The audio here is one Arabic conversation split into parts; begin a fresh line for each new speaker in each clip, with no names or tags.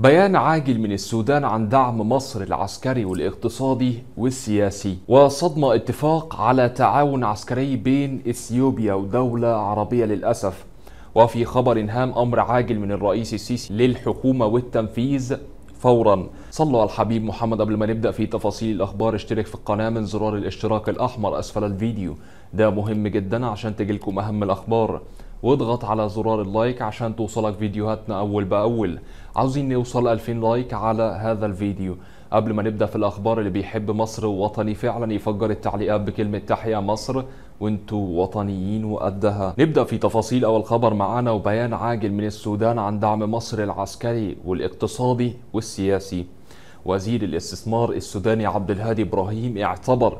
بيان عاجل من السودان عن دعم مصر العسكري والاقتصادي والسياسي وصدمة اتفاق على تعاون عسكري بين اثيوبيا ودولة عربية للأسف وفي خبر هام أمر عاجل من الرئيس السيسي للحكومة والتنفيذ فورا صلوا على الحبيب محمد قبل ما نبدا في تفاصيل الاخبار اشترك في القناه من زرار الاشتراك الاحمر اسفل الفيديو ده مهم جدا عشان تجيلكم اهم الاخبار واضغط على زرار اللايك عشان توصلك فيديوهاتنا أول بأول عاوزين نوصل 2000 لايك على هذا الفيديو قبل ما نبدأ في الأخبار اللي بيحب مصر ووطني فعلا يفجر التعليقات بكلمة تحيا مصر وانتوا وطنيين وقدها نبدأ في تفاصيل أول خبر معانا وبيان عاجل من السودان عن دعم مصر العسكري والاقتصادي والسياسي وزير الاستثمار السوداني عبد الهادي إبراهيم اعتبر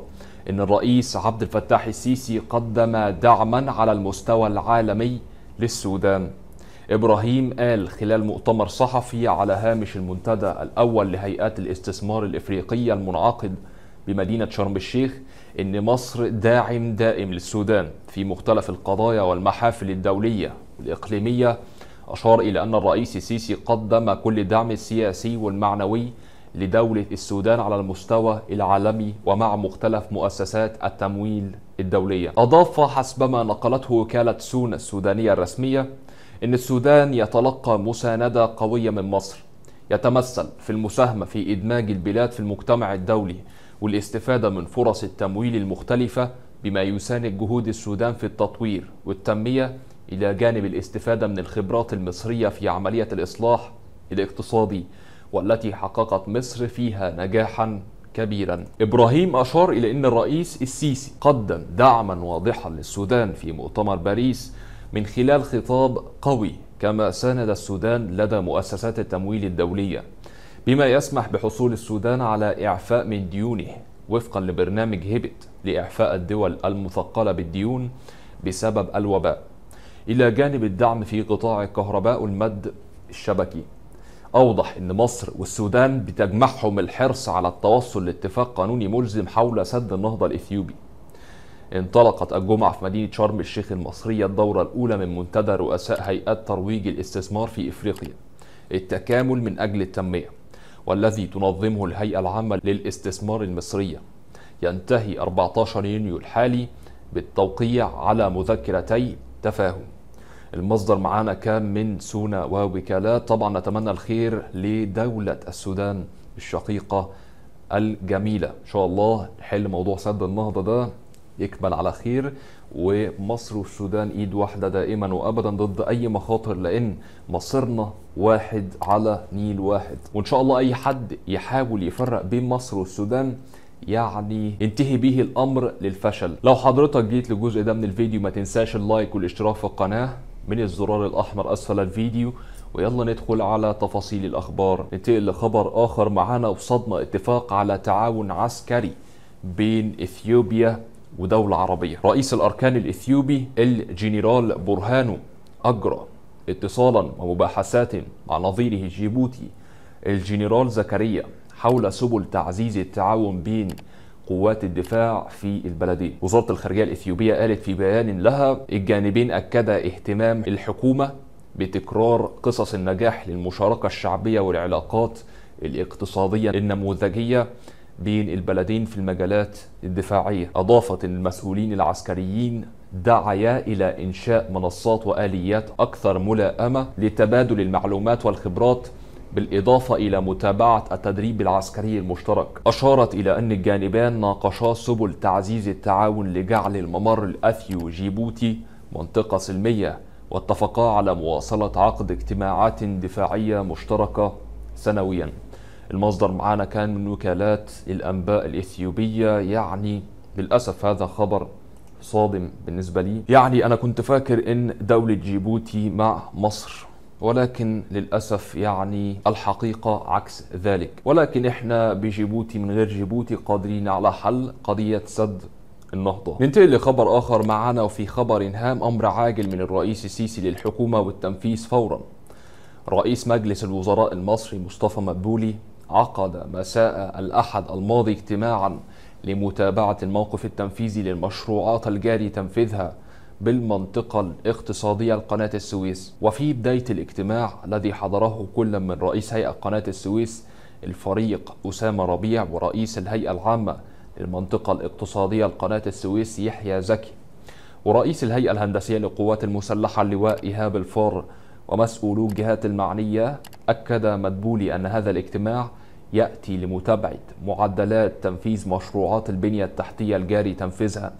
إن الرئيس عبد الفتاح السيسي قدم دعما على المستوى العالمي للسودان إبراهيم قال خلال مؤتمر صحفي على هامش المنتدى الأول لهيئات الاستثمار الإفريقية المنعقد بمدينة شرم الشيخ إن مصر داعم دائم للسودان في مختلف القضايا والمحافل الدولية والإقليمية أشار إلى أن الرئيس السيسي قدم كل الدعم السياسي والمعنوي لدولة السودان على المستوى العالمي ومع مختلف مؤسسات التمويل الدولية أضاف حسبما نقلته وكالة سون السودانية الرسمية أن السودان يتلقى مساندة قوية من مصر يتمثل في المساهمة في إدماج البلاد في المجتمع الدولي والاستفادة من فرص التمويل المختلفة بما يساند جهود السودان في التطوير والتنمية إلى جانب الاستفادة من الخبرات المصرية في عملية الإصلاح الاقتصادي والتي حققت مصر فيها نجاحا كبيرا إبراهيم أشار إلى أن الرئيس السيسي قدم دعما واضحا للسودان في مؤتمر باريس من خلال خطاب قوي كما ساند السودان لدى مؤسسات التمويل الدولية بما يسمح بحصول السودان على إعفاء من ديونه وفقا لبرنامج هبت لإعفاء الدول المثقلة بالديون بسبب الوباء إلى جانب الدعم في قطاع الكهرباء والمد الشبكي أوضح أن مصر والسودان بتجمعهم الحرص على التوصل لاتفاق قانوني ملزم حول سد النهضة الإثيوبي انطلقت الجمعة في مدينة شرم الشيخ المصرية الدورة الأولى من منتدى رؤساء هيئات ترويج الاستثمار في إفريقيا التكامل من أجل التنمية والذي تنظمه الهيئة العامة للاستثمار المصرية ينتهي 14 يونيو الحالي بالتوقيع على مذكرتي تفاهم المصدر معانا كان من سونا ووكالات طبعا نتمنى الخير لدولة السودان الشقيقة الجميلة إن شاء الله نحل موضوع سد النهضة ده يكمل على خير ومصر والسودان ايد واحده دائما وابدا ضد اي مخاطر لان مصيرنا واحد على نيل واحد وان شاء الله اي حد يحاول يفرق بين مصر والسودان يعني انتهي به الامر للفشل لو حضرتك جيت للجزء ده من الفيديو ما تنساش اللايك والاشتراك في القناه من الزرار الأحمر أسفل الفيديو ويلا ندخل على تفاصيل الأخبار ننتقل لخبر آخر معانا وصدمه اتفاق على تعاون عسكري بين إثيوبيا ودولة عربية رئيس الأركان الإثيوبي الجنرال برهانو أجرى اتصالا ومباحثات مع نظيره جيبوتي الجنرال زكريا حول سبل تعزيز التعاون بين قوات الدفاع في البلدين وزارة الخارجية الإثيوبية قالت في بيان لها الجانبين أكدا اهتمام الحكومة بتكرار قصص النجاح للمشاركة الشعبية والعلاقات الاقتصادية النموذجية بين البلدين في المجالات الدفاعية أضافت المسؤولين العسكريين دعيا إلى إنشاء منصات وآليات أكثر ملائمة لتبادل المعلومات والخبرات بالإضافة إلى متابعة التدريب العسكري المشترك أشارت إلى أن الجانبان ناقشا سبل تعزيز التعاون لجعل الممر الأثيو جيبوتي منطقة سلمية واتفقا على مواصلة عقد اجتماعات دفاعية مشتركة سنويا المصدر معانا كان من وكالات الأنباء الإثيوبية يعني للأسف هذا خبر صادم بالنسبة لي يعني أنا كنت فاكر إن دولة جيبوتي مع مصر ولكن للأسف يعني الحقيقة عكس ذلك ولكن احنا بجيبوتي من غير جيبوتي قادرين على حل قضية سد النهضة ننتقل لخبر آخر معنا وفي خبر هام أمر عاجل من الرئيس السيسي للحكومة والتنفيذ فورا رئيس مجلس الوزراء المصري مصطفى مبولي عقد مساء الأحد الماضي اجتماعا لمتابعة الموقف التنفيذي للمشروعات الجاري تنفيذها بالمنطقة الاقتصادية لقناة السويس وفي بداية الاجتماع الذي حضره كل من رئيس هيئة قناة السويس الفريق أسامة ربيع ورئيس الهيئة العامة للمنطقة الاقتصادية لقناة السويس يحيى زكي ورئيس الهيئة الهندسية للقوات المسلحة اللواء إيهاب الفار ومسؤولو الجهات المعنية أكد مدبولي أن هذا الاجتماع يأتي لمتابعة معدلات تنفيذ مشروعات البنية التحتية الجاري تنفيذها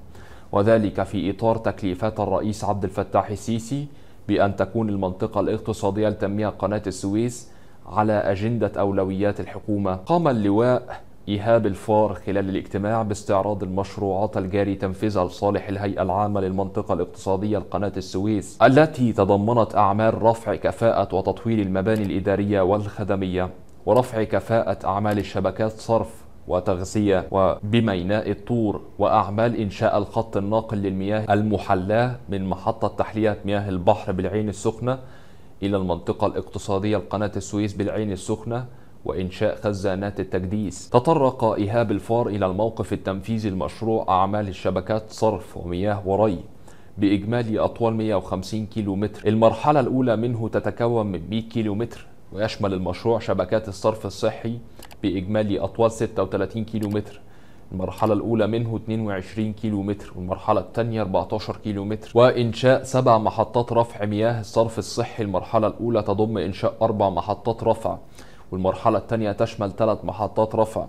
وذلك في إطار تكليفات الرئيس عبد الفتاح السيسي بأن تكون المنطقة الاقتصادية لتنمية قناة السويس على أجندة أولويات الحكومة قام اللواء إيهاب الفار خلال الاجتماع باستعراض المشروعات الجاري تنفيذها لصالح الهيئة العامة للمنطقة الاقتصادية لقناة السويس التي تضمنت أعمال رفع كفاءة وتطوير المباني الإدارية والخدمية ورفع كفاءة أعمال الشبكات صرف وتغذية وبميناء الطور وأعمال إنشاء الخط الناقل للمياه المحلاة من محطة تحلية مياه البحر بالعين السخنة إلى المنطقة الاقتصادية لقناة السويس بالعين السخنة وإنشاء خزانات التجديس تطرق إيهاب الفار إلى الموقف التنفيذي لمشروع أعمال الشبكات صرف ومياه وري بإجمالي أطوال 150 كيلومتر المرحلة الأولى منه تتكون من 100 كيلومتر ويشمل المشروع شبكات الصرف الصحي بإجمالي أطوال 36 كيلو متر المرحلة الأولى منه 22 كيلو متر والمرحلة الثانية 14 كيلو متر وإنشاء سبع محطات رفع مياه الصرف الصحي المرحلة الأولى تضم إنشاء أربع محطات رفع والمرحلة الثانية تشمل ثلاث محطات رفع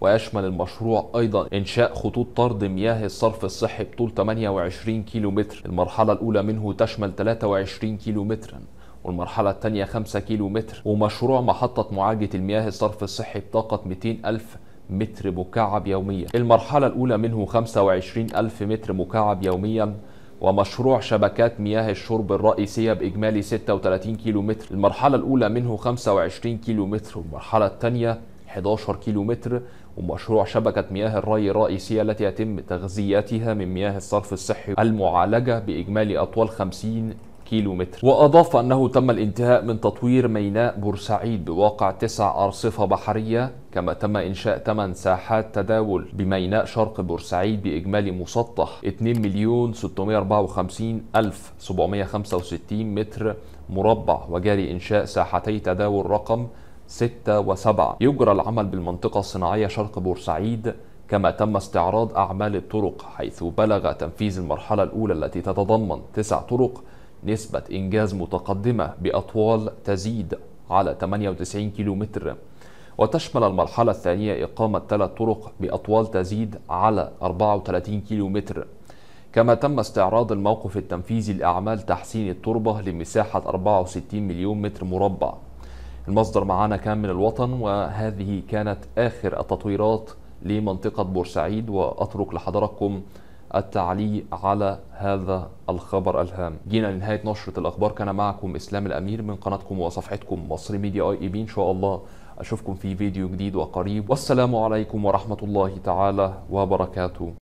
ويشمل المشروع أيضا إنشاء خطوط طرد مياه الصرف الصحي بطول 28 كيلو متر المرحلة الأولى منه تشمل 23 كيلو متراً والمرحلة الثانية 5 كيلو متر ومشروع محطة معالجة المياه الصرف الصحي بطاقة 200 ألف متر مكعب يوميا المرحلة الأولى منه 25 ألف متر مكعب يوميا ومشروع شبكات مياه الشرب الرئيسية بإجمالي 36 كيلو متر المرحلة الأولى منه 25 كيلو متر والمرحلة الثانية 11 كيلو متر ومشروع شبكة مياه الري الرئيسية التي يتم تغذيتها من مياه الصرف الصحي المعالجة بإجمالي أطوال 50 كيلو متر وأضاف أنه تم الانتهاء من تطوير ميناء بورسعيد بواقع تسع أرصفة بحرية كما تم إنشاء ثمان ساحات تداول بميناء شرق بورسعيد بإجمالي مسطح 2 مليون 654 ألف 765 متر مربع وجاري إنشاء ساحتي تداول رقم 6 و7 يجرى العمل بالمنطقة الصناعية شرق بورسعيد كما تم استعراض أعمال الطرق حيث بلغ تنفيذ المرحلة الأولى التي تتضمن تسع طرق نسبة إنجاز متقدمة بأطوال تزيد على 98 كيلومتر وتشمل المرحلة الثانية إقامة ثلاث طرق بأطوال تزيد على 34 كيلومتر كما تم استعراض الموقف التنفيذي لأعمال تحسين التربة لمساحة 64 مليون متر مربع المصدر معانا كان من الوطن وهذه كانت آخر التطويرات لمنطقة بورسعيد وأترك لحضراتكم التعليق على هذا الخبر الهام جينا لنهاية نشرة الأخبار كان معكم إسلام الأمير من قناتكم وصفحتكم مصري ميديا أي بي إن شاء الله أشوفكم في فيديو جديد وقريب والسلام عليكم ورحمة الله تعالى وبركاته